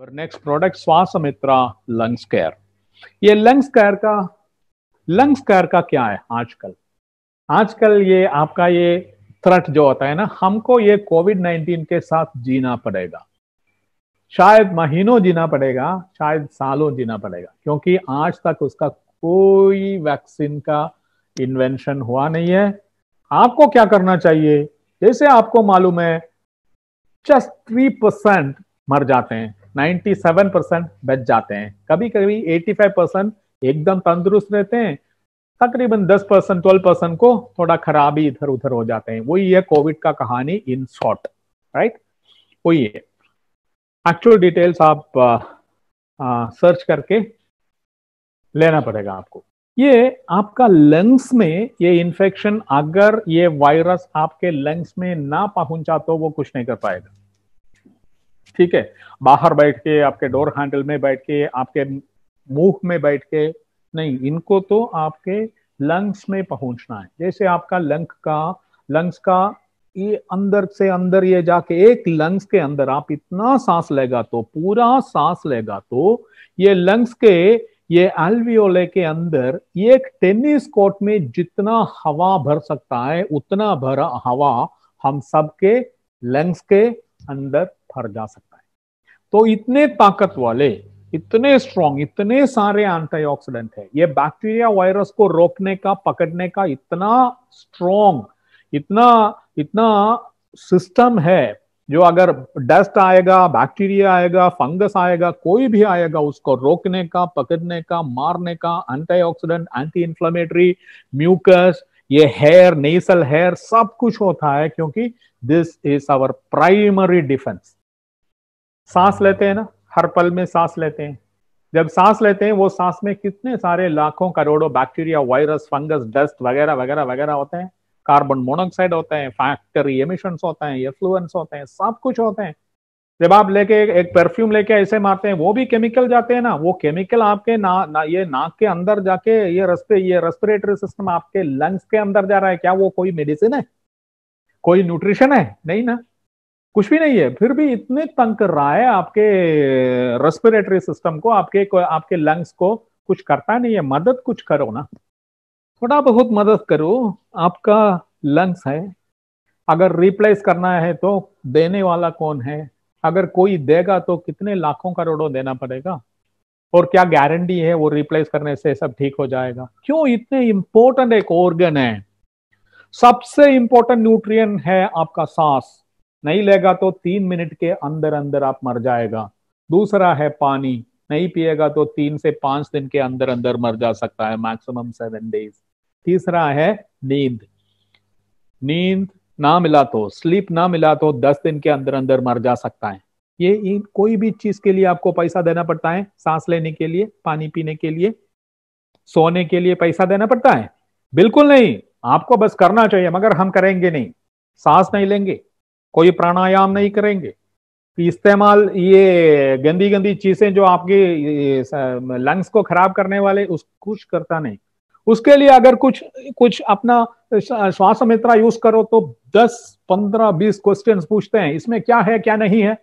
और next product Swasmitra lungs care ये lungs care का लंग्स केयर का क्या है आजकल आजकल ये आपका ये थ्रट जो होता है ना हमको ये कोविड 19 के साथ जीना पड़ेगा शायद महीनों जीना पड़ेगा शायद सालों जीना पड़ेगा क्योंकि आज तक उसका कोई वैक्सीन का इन्वेंशन हुआ नहीं है आपको क्या करना चाहिए जैसे आपको मालूम है जस्ट थ्री परसेंट मर जाते हैं 97 परसेंट बच जाते हैं कभी कभी 85 परसेंट एकदम तंदुरुस्त रहते हैं तकरीबन 10 परसेंट ट्वेल्व परसेंट को थोड़ा खराबी इधर उधर हो जाते हैं वही है कोविड का कहानी इन शॉर्ट राइट वही है एक्चुअल डिटेल्स आप आ, आ, सर्च करके लेना पड़ेगा आपको ये आपका लंग्स में ये इन्फेक्शन अगर ये वायरस आपके लंग्स में ना पहुंचा तो वो कुछ नहीं कर पाएगा ठीक है बाहर बैठ के आपके डोर हैंडल में बैठ के आपके मुंह में बैठ के नहीं इनको तो आपके लंग्स में पहुंचना है जैसे आपका लंग का लंग्स का ये अंदर से अंदर ये जाके एक लंग्स के अंदर आप इतना सांस लेगा तो पूरा सांस लेगा तो ये लंग्स के ये एल्वियोले के अंदर एक टेनिस कोर्ट में जितना हवा भर सकता है उतना भरा हवा हम सबके लंग्स के अंदर भर जा सकता तो इतने ताकत वाले इतने स्ट्रॉन्ग इतने सारे एंटीऑक्सीडेंट है ये बैक्टीरिया वायरस को रोकने का पकड़ने का इतना स्ट्रॉन्ग इतना इतना सिस्टम है जो अगर डस्ट आएगा बैक्टीरिया आएगा फंगस आएगा कोई भी आएगा उसको रोकने का पकड़ने का मारने का एंटीऑक्सीडेंट एंटी इंफ्लामेटरी म्यूकस ये हेयर नेसल हेयर सब कुछ होता है क्योंकि this is our primary defence सांस लेते हैं ना हर पल में सांस लेते हैं जब सांस लेते हैं वो सांस में कितने सारे लाखों करोड़ों बैक्टीरिया वायरस फंगस डस्ट वगैरह वगैरह वगैरह होते हैं कार्बन मोनोक्साइड होते हैं फैक्ट्री एमिशन होते हैं एफ्लुएंस होते हैं सब कुछ होते हैं जब आप लेके एक परफ्यूम लेके ऐसे मारते हैं वो भी केमिकल जाते हैं ना वो केमिकल आपके ना, ना ये नाक के अंदर जाके ये रस्पे ये रेस्पिरेटरी सिस्टम आपके लंग्स के अंदर जा रहा है क्या वो कोई मेडिसिन है कोई न्यूट्रिशन है नहीं ना कुछ भी नहीं है फिर भी इतने तंग कर रहा है आपके रेस्पिरेटरी सिस्टम को आपके आपके लंग्स को कुछ करता नहीं है मदद कुछ करो ना थोड़ा बहुत मदद करो आपका लंग्स है अगर रिप्लेस करना है तो देने वाला कौन है अगर कोई देगा तो कितने लाखों करोड़ों देना पड़ेगा और क्या गारंटी है वो रिप्लेस करने से सब ठीक हो जाएगा क्यों इतने इंपॉर्टेंट एक ऑर्गन है सबसे इंपॉर्टेंट न्यूट्रिएंट है आपका सांस नहीं लेगा तो तीन मिनट के अंदर अंदर आप मर जाएगा दूसरा है पानी नहीं पिएगा तो तीन से पांच दिन के अंदर अंदर मर जा सकता है मैक्सिमम सेवन डेज तीसरा है नींद नींद ना मिला तो स्लीप ना मिला तो दस दिन के अंदर अंदर मर जा सकता है ये इन कोई भी चीज के लिए आपको पैसा देना पड़ता है सांस लेने के लिए पानी पीने के लिए सोने के लिए पैसा देना पड़ता है बिल्कुल नहीं आपको बस करना चाहिए मगर हम करेंगे नहीं सांस नहीं लेंगे कोई प्राणायाम नहीं करेंगे इस्तेमाल ये गंदी गंदी चीजें जो आपके लंग्स को खराब करने वाले उस कुछ करता नहीं उसके लिए अगर कुछ कुछ अपना श्वास मित्रा यूज करो तो 10 15 20 क्वेश्चंस पूछते हैं इसमें क्या है क्या नहीं है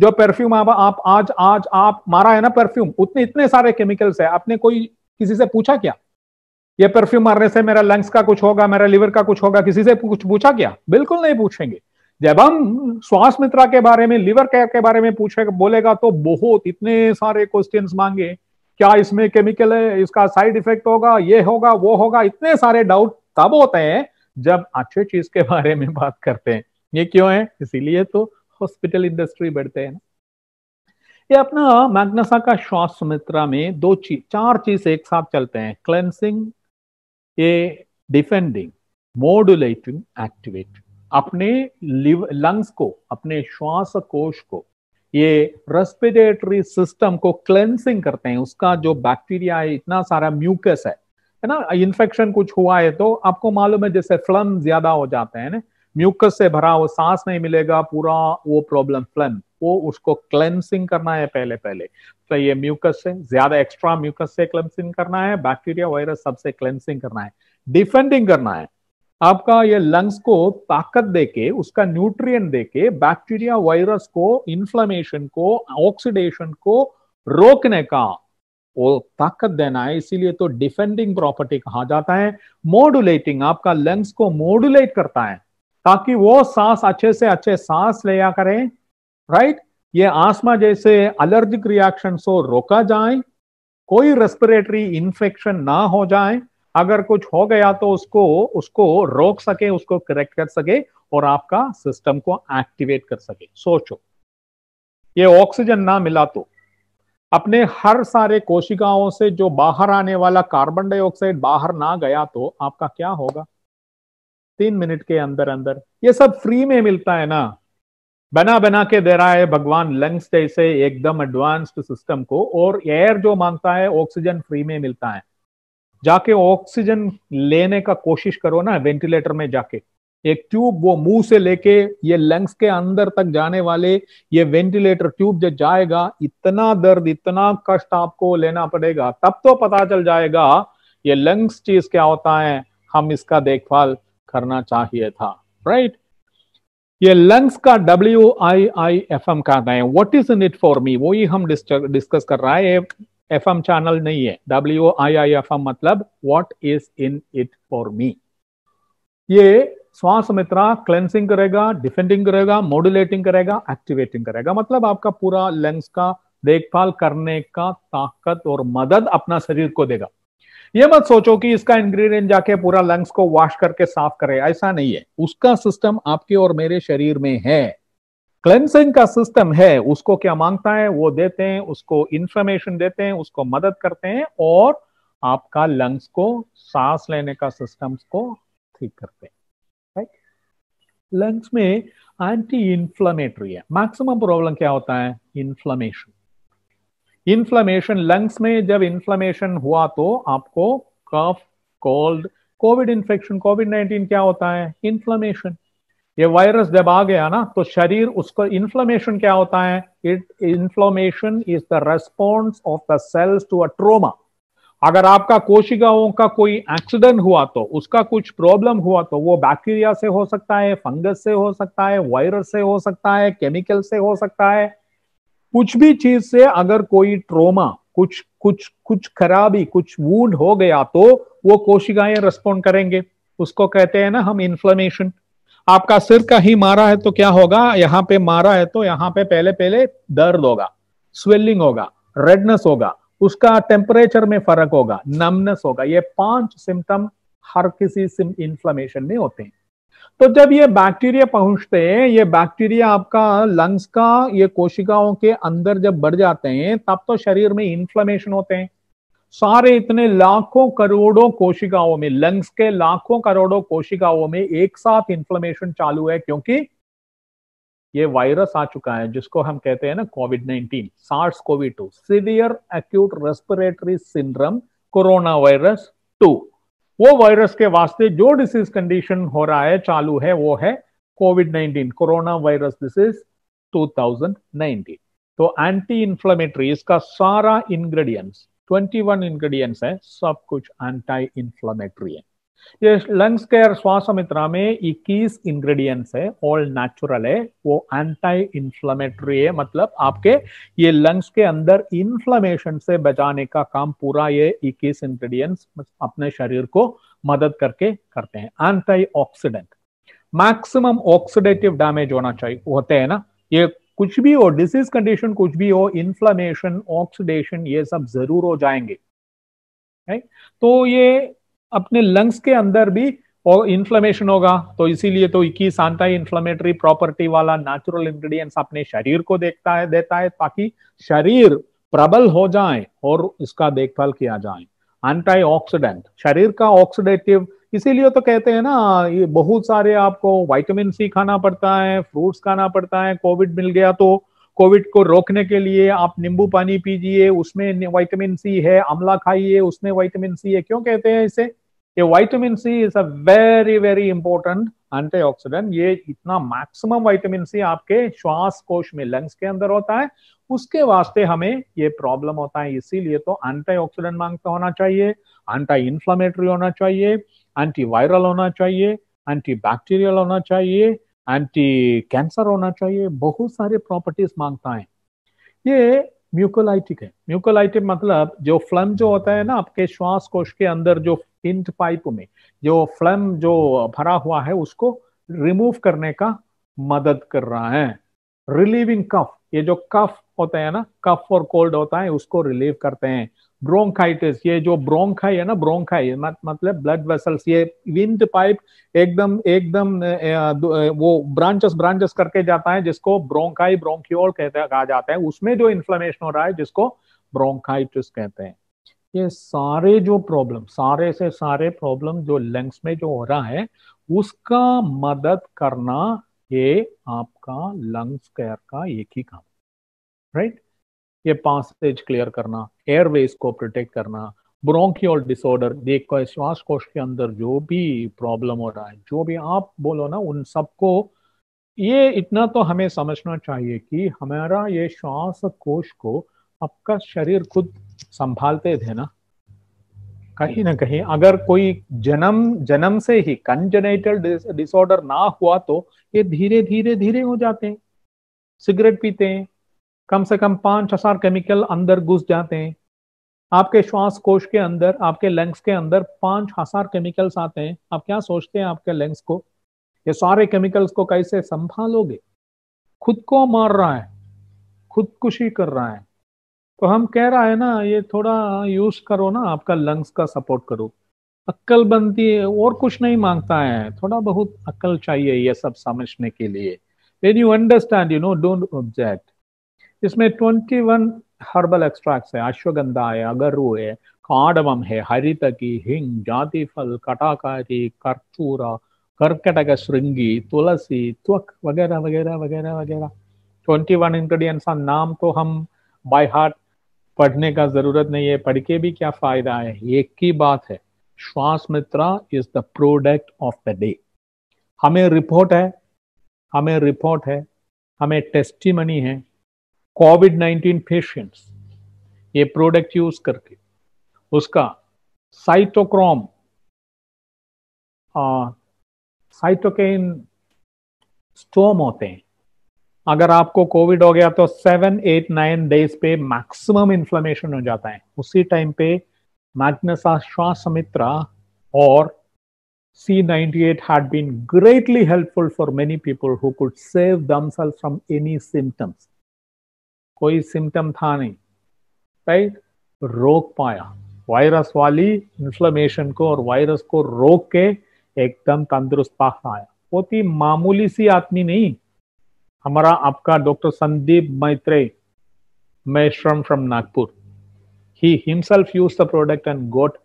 जो परफ्यूम आप, आप आज आज आप मारा है ना परफ्यूम उतने इतने सारे केमिकल्स है आपने कोई किसी से पूछा क्या ये परफ्यूम मारने से मेरा लंग्स का कुछ होगा मेरा लिवर का कुछ होगा किसी से कुछ पूछा क्या बिल्कुल नहीं पूछेंगे जब हम श्वास मित्रा के बारे में लिवर केयर के बारे में पूछे बोलेगा तो बहुत इतने सारे क्वेश्चन मांगे क्या इसमें केमिकल है इसका साइड इफेक्ट होगा ये होगा वो होगा इतने सारे डाउट तब होते हैं जब अच्छे चीज के बारे में बात करते हैं ये क्यों है इसीलिए तो हॉस्पिटल इंडस्ट्री बढ़ते हैं ना ये अपना मैग्नसा का श्वास मित्रा में दो चीज चार चीज एक साथ चलते हैं क्लेंसिंग ये डिफेंडिंग मोडुलेटिंग एक्टिवेटिंग अपने लिव लंग्स को अपने श्वास कोश को ये रेस्पिरेटरी सिस्टम को क्लेंसिंग करते हैं उसका जो बैक्टीरिया है इतना सारा म्यूकस है है ना इन्फेक्शन कुछ हुआ है तो आपको मालूम है जैसे फ्लम ज्यादा हो जाते हैं ना म्यूकस से भरा वो सांस नहीं मिलेगा पूरा वो प्रॉब्लम फ्लम वो उसको क्लेंसिंग करना है पहले पहले तो ये म्यूकस से ज्यादा एक्स्ट्रा म्यूकस से क्लेंसिंग करना है बैक्टीरिया वायरस सबसे क्लेंसिंग करना है डिफेंडिंग करना है आपका ये लंग्स को ताकत देके उसका न्यूट्रिएंट देके बैक्टीरिया वायरस को इन्फ्लामेशन को ऑक्सीडेशन को रोकने का वो ताकत देना है इसीलिए तो डिफेंडिंग प्रॉपर्टी कहा जाता है मोडुलेटिंग आपका लंग्स को मोडुलेट करता है ताकि वो सांस अच्छे से अच्छे सांस लिया करें राइट ये आसमा जैसे एलर्जिक रिएक्शन को रोका जाए कोई रेस्पिरेटरी इन्फेक्शन ना हो जाए अगर कुछ हो गया तो उसको उसको रोक सके उसको करेक्ट कर सके और आपका सिस्टम को एक्टिवेट कर सके सोचो ये ऑक्सीजन ना मिला तो अपने हर सारे कोशिकाओं से जो बाहर आने वाला कार्बन डाइऑक्साइड बाहर ना गया तो आपका क्या होगा तीन मिनट के अंदर अंदर ये सब फ्री में मिलता है ना बना बना के दे रहा है भगवान लंग्स जैसे एकदम एडवांस्ड सिस्टम को और एयर जो मांगता है ऑक्सीजन फ्री में मिलता है जाके ऑक्सीजन लेने का कोशिश करो ना वेंटिलेटर में जाके एक ट्यूब वो मुंह से लेके ये लंग्स के अंदर तक जाने वाले ये वेंटिलेटर ट्यूब जब जाएगा इतना दर्द इतना कष्ट आपको लेना पड़ेगा तब तो पता चल जाएगा ये लंग्स चीज क्या होता है हम इसका देखभाल करना चाहिए था राइट ये लंग्स का W I I F M कहते हैं what is in it for me वो ही हम डिस्कस कर रहा है एफ एम चैनल नहीं है W I I F M मतलब what is in it for me ये श्वास मित्रा क्लेंसिंग करेगा डिफेंडिंग करेगा मॉड्यूलेटिंग करेगा एक्टिवेटिंग करेगा मतलब आपका पूरा लेंस का देखभाल करने का ताकत और मदद अपना शरीर को देगा ये मत सोचो कि इसका इंग्रेडिएंट जाके पूरा लंग्स को वॉश करके साफ करे ऐसा नहीं है उसका सिस्टम आपके और मेरे शरीर में है क्लेंसिंग का सिस्टम है उसको क्या मांगता है वो देते हैं उसको इंफॉर्मेशन देते हैं उसको मदद करते हैं और आपका लंग्स को सांस लेने का सिस्टम को ठीक करते हैं राइट लंग्स में एंटी इंफ्लामेटरी है मैक्सिमम प्रॉब्लम क्या होता है इन्फ्लामेशन इन्फ्लामेशन लंग्स में जब इन्फ्लामेशन हुआ तो आपको cough cold covid infection covid nineteen क्या होता है इन्फ्लामेशन ये वायरस जब आ गया ना तो शरीर उसको इन्फ्लोमेशन क्या होता है it inflammation is the response of the cells to a trauma अगर आपका कोशिकाओं का कोई एक्सीडेंट हुआ तो उसका कुछ प्रॉब्लम हुआ तो वो बैक्टीरिया से हो सकता है फंगस से हो सकता है वायरस से हो सकता है केमिकल से हो सकता है कुछ भी चीज से अगर कोई ट्रोमा कुछ कुछ कुछ खराबी कुछ वूड हो गया तो वो कोशिकाएं रेस्पॉन्ड करेंगे उसको कहते हैं ना हम इन्फ्लेमेशन आपका सिर का ही मारा है तो क्या होगा यहाँ पे मारा है तो यहाँ पे पहले पहले दर्द होगा स्वेलिंग होगा रेडनेस होगा उसका टेम्परेचर में फर्क होगा नमनेस होगा ये पांच सिम्टम हर किसी सिम में होते हैं तो जब ये बैक्टीरिया पहुंचते हैं ये बैक्टीरिया आपका लंग्स का ये कोशिकाओं के अंदर जब बढ़ जाते हैं तब तो शरीर में इन्फ्लामेशन होते हैं सारे इतने लाखों करोड़ों कोशिकाओं में लंग्स के लाखों करोड़ों कोशिकाओं में एक साथ इंफ्लेमेशन चालू है क्योंकि ये वायरस आ चुका है जिसको हम कहते हैं ना covid nineteen SARS covid two severe acute respiratory syndrome corona virus two वो वायरस के वास्ते जो डिसीज कंडीशन हो रहा है चालू है वो है covid nineteen corona virus disease two तो एंटी इंफ्लेमेटरी इसका सारा इंग्रेडिएंट्स ट्वेंटी वन इंग्रेडिएंट्स है सब कुछ एंटी इन्फ्लामेटरी है ये लंग्स के श्वास मित्रा में इक्कीस इंग्रेडिएंट्स है ऑल नेचुरल है वो एंटी इन्फ्लामेटरी है मतलब आपके ये लंग्स के अंदर इन्फ्लामेशन से बचाने का काम पूरा ये इक्कीस इंग्रेडिएंट्स अपने शरीर को मदद करके करते हैं anti oxidant maximum oxidative damage होना चाहिए होते हैं ना ये कुछ भी हो डिसीज कंडीशन कुछ भी हो इन्फ्लामेशन ऑक्सीडेशन ये सब जरूर हो जाएंगे तो ये अपने लंग्स के अंदर भी और इन्फ्लेमेशन होगा तो इसीलिए तो इक्कीस एंटी इन्फ्लेमेटरी प्रॉपर्टी वाला नेचुरल इंग्रेडिएंट्स अपने शरीर को देखता है देता है ताकि शरीर प्रबल हो जाए और इसका देखभाल किया जाए एंटी ऑक्सीडेंट शरीर का ऑक्सीडेटिव इसीलिए तो कहते हैं ना ये बहुत सारे आपको वाइटामिन सी खाना पड़ता है फ्रूट्स खाना पड़ता है कोविड मिल गया तो कोविड को रोकने के लिए आप नींबू पानी पीजिए उसमें वाइटामिन सी है आमला खाइए उसमें वाइटामिन सी है क्यों कहते हैं इसे ये vitamin C is a very very important antioxidant ये इतना मैक्सिमम वाइटामिन सी आपके श्वास कोश में लंग्स के अंदर होता है उसके वास्ते हमें ये प्रॉब्लम होता है इसीलिए तो एंटीऑक्सीडेंट मांगता होना चाहिए एंटी इन्फ्लामेटरी होना चाहिए एंटीवायरल होना चाहिए एंटी बैक्टीरियल होना चाहिए एंटी कैंसर होना चाहिए बहुत सारे प्रॉपर्टीज मांगता है ये म्यूकोलाइटिक है म्यूकोलाइटिक मतलब जो फ्लम जो होता है ना आपके श्वास कोश के अंदर जो इंट पाइप में जो फ्लम जो भरा हुआ है उसको रिमूव करने का मदद कर रहा है रिलीविंग कफ ये जो कफ होता है ना कफ और कोल्ड होता है उसको रिलीव करते हैं ब्रोंकाइटिस ये जो ब्रोंकाई है ना ब्रोंकाई मत, मतलब ब्लड वेसल्स ये विंड पाइप एकदम एकदम वो ब्रांचेस ब्रांचेस करके जाता है जिसको ब्रोंकाई ब्रोंकियोल कहते कहा जाता है उसमें जो इन्फ्लेमेशन हो रहा है जिसको ब्रोंकाइटिस कहते हैं ये सारे जो प्रॉब्लम सारे से सारे प्रॉब्लम जो लंग्स में जो हो रहा है उसका मदद करना ये आपका लंग्स केयर का एक ही काम राइट ये पासेज क्लियर करना एयरवेज को प्रोटेक्ट करना ब्रोंकियल डिसऑर्डर देखो श्वास कोश के अंदर जो भी प्रॉब्लम हो रहा है जो भी आप बोलो ना उन सबको ये इतना तो हमें समझना चाहिए कि हमारा ये श्वास कोश को आपका शरीर खुद संभालते थे ना कहीं ना कहीं अगर कोई जन्म जन्म से ही कंजनेटल डिसऑर्डर ना हुआ तो ये धीरे धीरे धीरे हो जाते हैं सिगरेट पीते हैं कम से कम पाँच हजार केमिकल अंदर घुस जाते हैं आपके श्वास कोश के अंदर आपके लंग्स के अंदर पाँच हजार केमिकल्स आते हैं आप क्या सोचते हैं आपके लंग्स को ये सारे केमिकल्स को कैसे संभालोगे खुद को मार रहा है खुदकुशी कर रहा है तो हम कह रहा है ना ये थोड़ा यूज करो ना आपका लंग्स का सपोर्ट करो अक्कल बनती है और कुछ नहीं मांगता है थोड़ा बहुत अक्ल चाहिए ये सब समझने के लिए when you understand you know don't object इसमें ट्वेंटी वन हर्बल एक्सट्रैक्ट्स है अश्वगंधा है अगरू है काडवम है हरितकी हिंग जाति फल कटाकारी कर्पूरा कर्कटक श्रृंगी तुलसी त्वक वगैरह वगैरह वगैरह वगैरह ट्वेंटी वन इंग्रेडिएंट्स का नाम तो हम बाय हार्ट पढ़ने का जरूरत नहीं है पढ़ के भी क्या फायदा है एक की बात है Shwas Mitra is the product of the day हमें रिपोर्ट है हमें रिपोर्ट है हमें टेस्टिमनी है कोविड 19 पेशेंट्स ये प्रोडक्ट यूज करके उसका साइटोक्रोम साइटोकेन स्टोम होते हैं अगर आपको कोविड हो गया तो सेवन एट नाइन डेज पे मैक्सिमम इन्फ्लेमेशन हो जाता है उसी टाइम पे मैग्नसा श्वासमित्रा और C98 had been greatly helpful for many people who could save themselves from any symptoms. कोई सिम्टम था नहीं राइट रोक पाया वायरस वाली इन्फ्लेमेशन को और वायरस को रोक के एकदम तंदुरुस्त आया बहुत ही मामूली सी आदमी नहीं हमारा आपका doctor Sandeep Maitre Meshram from Nagpur he himself use the product and got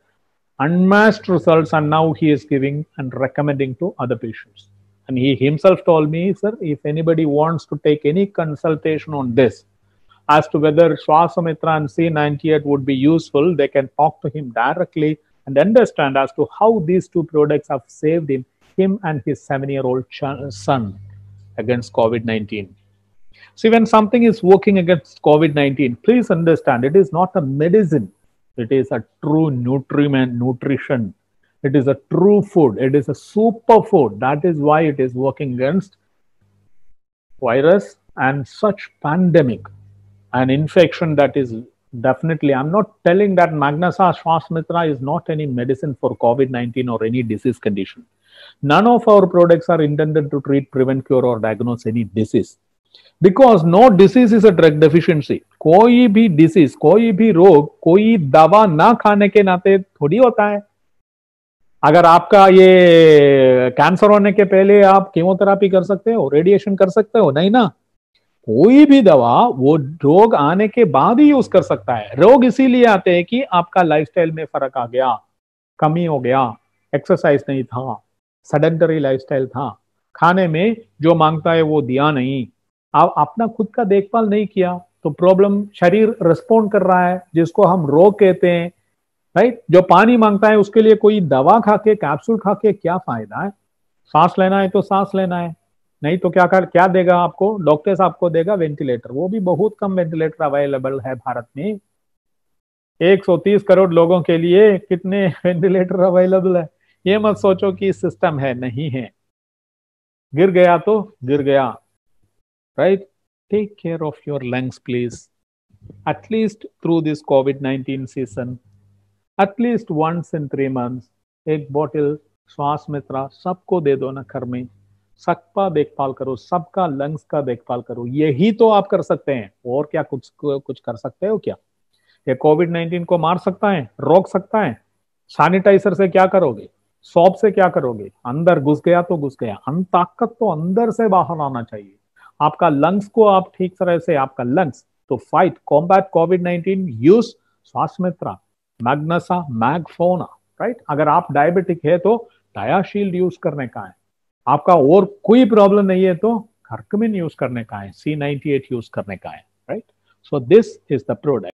unmatched result and now he is giving and recommending to other patients and he himself told me sir if anybody wants to take any consultation on this as to whether Swasamitra and C98 would be useful. They can talk to him directly and understand as to how these two products have saved him, him and his seven-year-old son against COVID-19. See, when something is working against COVID-19, please understand it is not a medicine. It is a true nutriment, nutrition. It is a true food. It is a super food. That is why it is working against virus and such pandemic an infection that is definitely i'm not telling that magnasa shwasmitra is not any medicine for covid-19 or any disease condition none of our products are intended to treat prevent cure or diagnose any disease because no disease is a drug deficiency koi bhi disease koi bhi rog koi dawa na khane ke nate thodi hota hai अगर आपका ये cancer होने के पहले आप chemotherapy कर सकते हो रेडिएशन कर सकते हो नहीं ना कोई भी दवा वो रोग आने के बाद ही यूज कर सकता है रोग इसीलिए आते हैं कि आपका लाइफस्टाइल में फर्क आ गया कमी हो गया एक्सरसाइज नहीं था सडनटरी लाइफस्टाइल था खाने में जो मांगता है वो दिया नहीं आप अपना खुद का देखभाल नहीं किया तो प्रॉब्लम शरीर रिस्पोंड कर रहा है जिसको हम रोग कहते हैं राइट जो पानी मांगता है उसके लिए कोई दवा खा के कैप्सूल खा के क्या फायदा है सांस लेना है तो सांस लेना है नहीं तो क्या कर क्या देगा आपको डॉक्टर साहब को देगा वेंटिलेटर वो भी बहुत कम वेंटिलेटर अवेलेबल है भारत में 130 करोड़ लोगों के लिए कितने वेंटिलेटर अवेलेबल है ये मत सोचो कि सिस्टम है नहीं है गिर गया तो गिर गया right take care of your lungs please at least through this covid 19 season at least once in three months एक बॉटल श्वास मित्रा सबको दे दो ना घर में सबका देखभाल करो सबका लंग्स का देखभाल करो यही तो आप कर सकते हैं और क्या कुछ कुछ कर सकते हो क्या ये कोविड नाइन्टीन को मार सकता है रोक सकता है सैनिटाइजर से क्या करोगे सॉप से क्या करोगे अंदर घुस गया तो घुस गया अन ताकत तो अंदर से बाहर आना चाहिए आपका लंग्स को आप ठीक तरह से आपका लंग्स तो fight combat covid nineteen use स्वास्थ्य मैग्नसा मैगफोना राइट अगर आप डायबिटिक है तो डायाशील्ड यूज करने का है आपका और कोई प्रॉब्लम नहीं है तो कर्कमिन यूज करने का है सी नाइनटी एट यूज करने का है right so this is the product